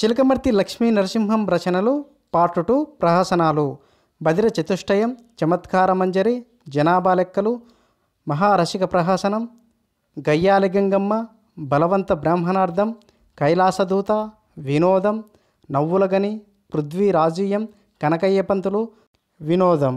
చిలకమర్తి లక్ష్మీ నరసింహం రచనలు part two ప్రహసనాలు బదిర చతుష్టయం చమత్కార మంజరి జనాభా లెక్కలు మహారసిక ప్రహసనం గయ్యాలి గంగమ్మ బలవంత బ్రాహ్మణార్థం కైలాసదూత వినోదం నవ్వులగని పృథ్వీ రాజీయం కనకయ్య పంతులు వినోదం